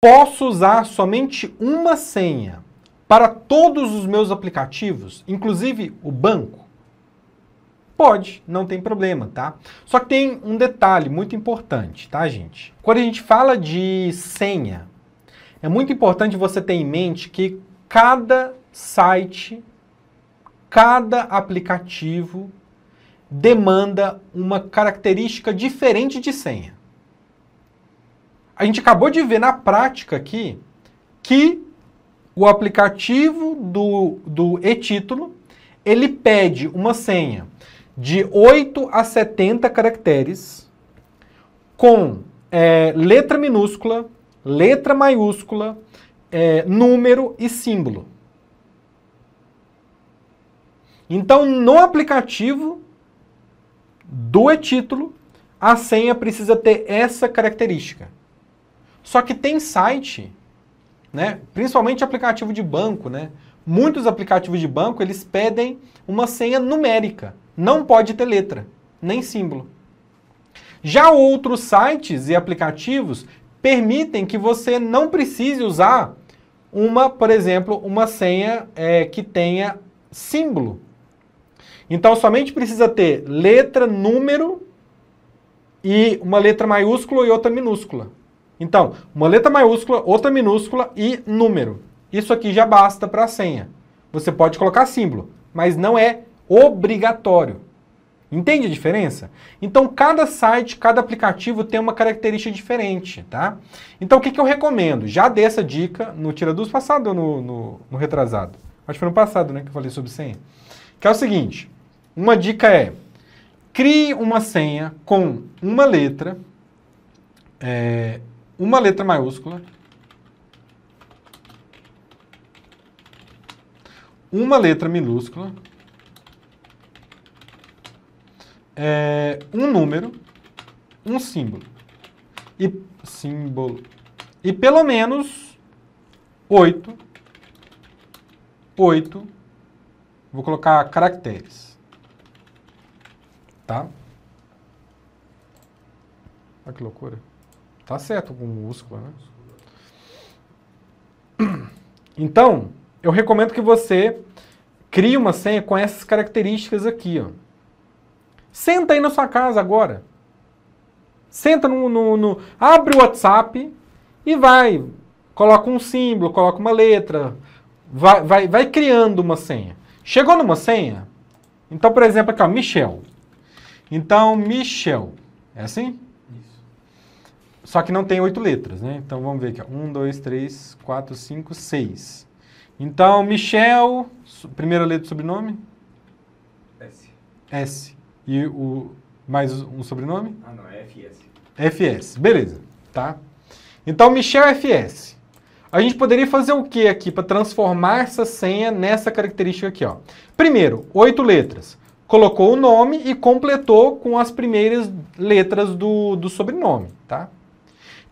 Posso usar somente uma senha para todos os meus aplicativos, inclusive o banco? Pode, não tem problema, tá? Só que tem um detalhe muito importante, tá, gente? Quando a gente fala de senha, é muito importante você ter em mente que cada site, cada aplicativo demanda uma característica diferente de senha a gente acabou de ver na prática aqui que o aplicativo do, do e-título, ele pede uma senha de 8 a 70 caracteres com é, letra minúscula, letra maiúscula, é, número e símbolo. Então, no aplicativo do e-título, a senha precisa ter essa característica. Só que tem site, né? Principalmente aplicativo de banco, né? Muitos aplicativos de banco, eles pedem uma senha numérica. Não pode ter letra, nem símbolo. Já outros sites e aplicativos permitem que você não precise usar uma, por exemplo, uma senha é, que tenha símbolo. Então somente precisa ter letra, número e uma letra maiúscula e outra minúscula. Então, uma letra maiúscula, outra minúscula e número. Isso aqui já basta para a senha. Você pode colocar símbolo, mas não é obrigatório. Entende a diferença? Então, cada site, cada aplicativo tem uma característica diferente, tá? Então, o que, que eu recomendo? Já dei essa dica no Tira dos passado ou no, no, no, retrasado? Acho que foi no passado, né, que eu falei sobre senha. Que é o seguinte, uma dica é, crie uma senha com uma letra, é, uma letra maiúscula, uma letra minúscula, é, um número, um símbolo. E, símbolo. E pelo menos oito, oito, vou colocar caracteres. Tá? Olha que loucura. Tá certo com músculo, né? Então, eu recomendo que você crie uma senha com essas características aqui, ó. Senta aí na sua casa agora. Senta no, no, no, Abre o WhatsApp e vai. Coloca um símbolo, coloca uma letra. Vai, vai, vai criando uma senha. Chegou numa senha? Então, por exemplo, aqui, ó, Michel. Então, Michel. É assim? Só que não tem oito letras, né? Então vamos ver aqui. Um, dois, três, quatro, cinco, seis. Então, Michel, primeira letra do sobrenome? S. S. E o mais um sobrenome? Ah, não, é FS. FS, beleza, tá? Então, Michel FS. A gente poderia fazer o que aqui para transformar essa senha nessa característica aqui, ó? Primeiro, oito letras. Colocou o nome e completou com as primeiras letras do, do sobrenome, tá?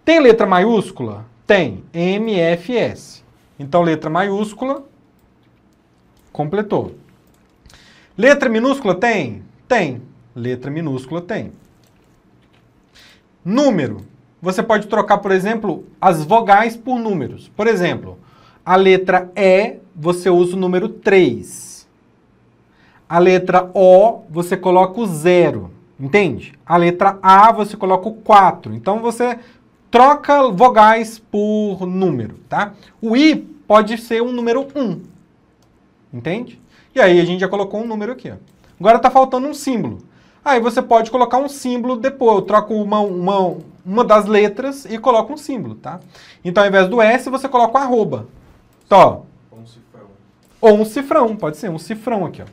Tem letra maiúscula? Tem. MFS. Então, letra maiúscula, completou. Letra minúscula tem? Tem. Letra minúscula tem. Número. Você pode trocar, por exemplo, as vogais por números. Por exemplo, a letra E, você usa o número 3. A letra O, você coloca o zero. Entende? A letra A, você coloca o 4. Então, você troca vogais por número, tá? O i pode ser um número 1, entende? E aí a gente já colocou um número aqui, ó. Agora está faltando um símbolo. Aí você pode colocar um símbolo depois, eu troco uma, uma, uma das letras e coloco um símbolo, tá? Então ao invés do S, você coloca o arroba. Então, ó, um cifrão. Ou um cifrão, pode ser um cifrão aqui, ó.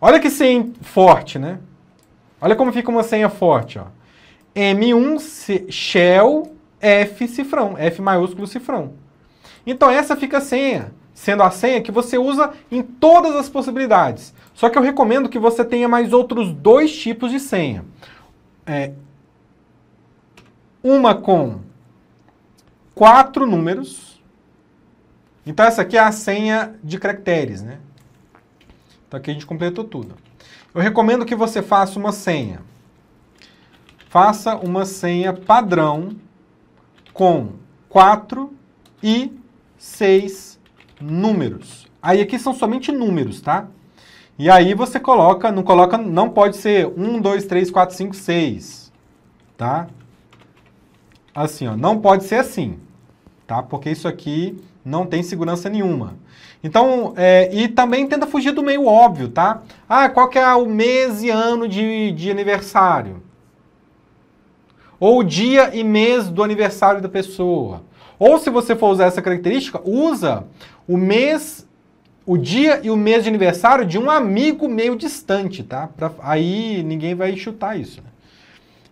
Olha que senha forte, né? Olha como fica uma senha forte, ó. M1 Shell F cifrão, F maiúsculo cifrão. Então essa fica a senha, sendo a senha que você usa em todas as possibilidades. Só que eu recomendo que você tenha mais outros dois tipos de senha. É, uma com quatro números. Então essa aqui é a senha de caracteres, né? Então aqui a gente completou tudo. Eu recomendo que você faça uma senha faça uma senha padrão com 4 e 6 números. Aí aqui são somente números, tá? E aí você coloca, não coloca, não pode ser 1, 2, 3, 4, 5, 6, tá? Assim, ó, não pode ser assim, tá? Porque isso aqui não tem segurança nenhuma. Então, é, e também tenta fugir do meio óbvio, tá? Ah, qual que é o mês e ano de, de aniversário? ou dia e mês do aniversário da pessoa. Ou se você for usar essa característica, usa o mês, o dia e o mês de aniversário de um amigo meio distante, tá? Pra, aí ninguém vai chutar isso. Né?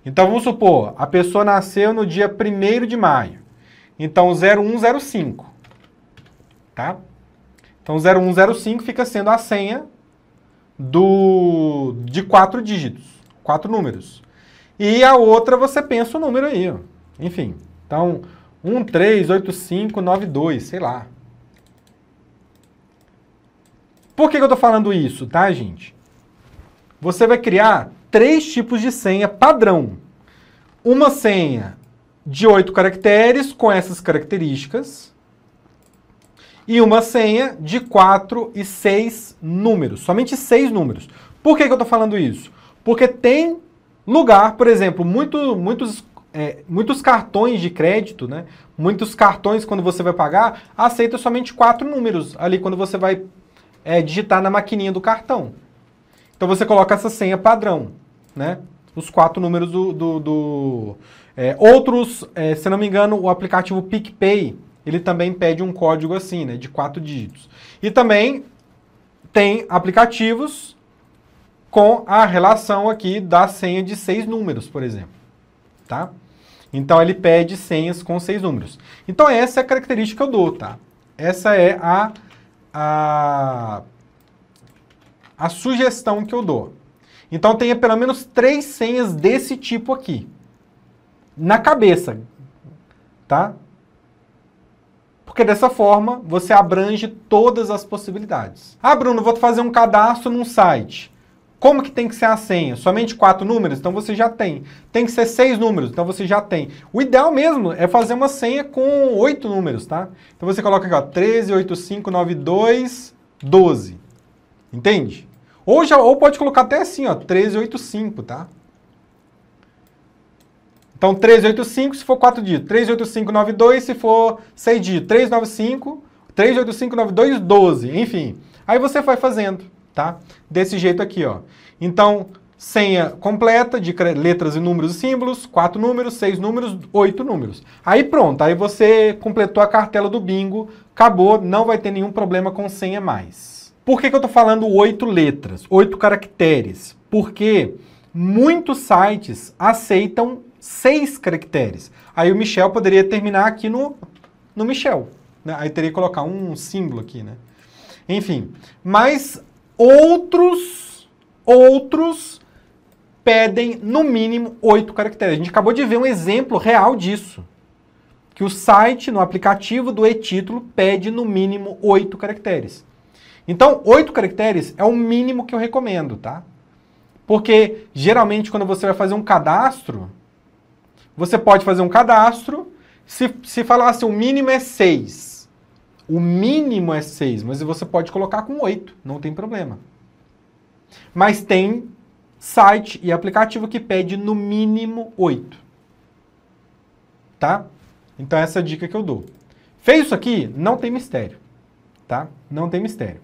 Então vamos supor, a pessoa nasceu no dia 1 de maio. Então 0105, tá? Então 0105 fica sendo a senha do de quatro dígitos, quatro números. E a outra você pensa o número aí. Ó. Enfim, então 138592, sei lá. Por que, que eu estou falando isso, tá, gente? Você vai criar três tipos de senha padrão. Uma senha de oito caracteres com essas características e uma senha de quatro e seis números, somente seis números. Por que, que eu estou falando isso? Porque tem Lugar, por exemplo, muito, muitos, é, muitos cartões de crédito, né? Muitos cartões, quando você vai pagar, aceita somente quatro números ali quando você vai é, digitar na maquininha do cartão. Então você coloca essa senha padrão, né? Os quatro números do. do, do é, outros, é, se não me engano, o aplicativo PicPay, ele também pede um código assim, né? De quatro dígitos. E também tem aplicativos com a relação aqui da senha de seis números, por exemplo, tá? Então, ele pede senhas com seis números. Então, essa é a característica que eu dou, tá? Essa é a, a, a sugestão que eu dou. Então, tenha pelo menos três senhas desse tipo aqui. Na cabeça, tá? Porque dessa forma, você abrange todas as possibilidades. Ah, Bruno, vou fazer um cadastro num site. Como que tem que ser a senha? Somente quatro números? Então você já tem. Tem que ser seis números? Então você já tem. O ideal mesmo é fazer uma senha com oito números, tá? Então você coloca aqui, ó, 13, 8, 5, 9, 2, 12. Entende? Ou, já, ou pode colocar até assim, ó, 5, tá? Então, 5, se for 4 dígitos, 2, se for 6 dígitos, 9, 2, 12, enfim. Aí você vai fazendo tá? Desse jeito aqui, ó. Então, senha completa de letras e números e símbolos, quatro números, seis números, oito números. Aí pronto, aí você completou a cartela do bingo, acabou, não vai ter nenhum problema com senha mais. Por que, que eu estou falando oito letras, oito caracteres? Porque muitos sites aceitam seis caracteres. Aí o Michel poderia terminar aqui no, no Michel. Né? Aí teria que colocar um símbolo aqui, né? Enfim, mas Outros, outros pedem no mínimo oito caracteres. A gente acabou de ver um exemplo real disso. Que o site, no aplicativo do e-título, pede no mínimo oito caracteres. Então, oito caracteres é o mínimo que eu recomendo, tá? Porque geralmente quando você vai fazer um cadastro, você pode fazer um cadastro, se, se falasse o mínimo é seis o mínimo é 6, mas você pode colocar com 8, não tem problema. Mas tem site e aplicativo que pede no mínimo 8. Tá? Então essa é a dica que eu dou. Fez isso aqui, não tem mistério, tá? Não tem mistério.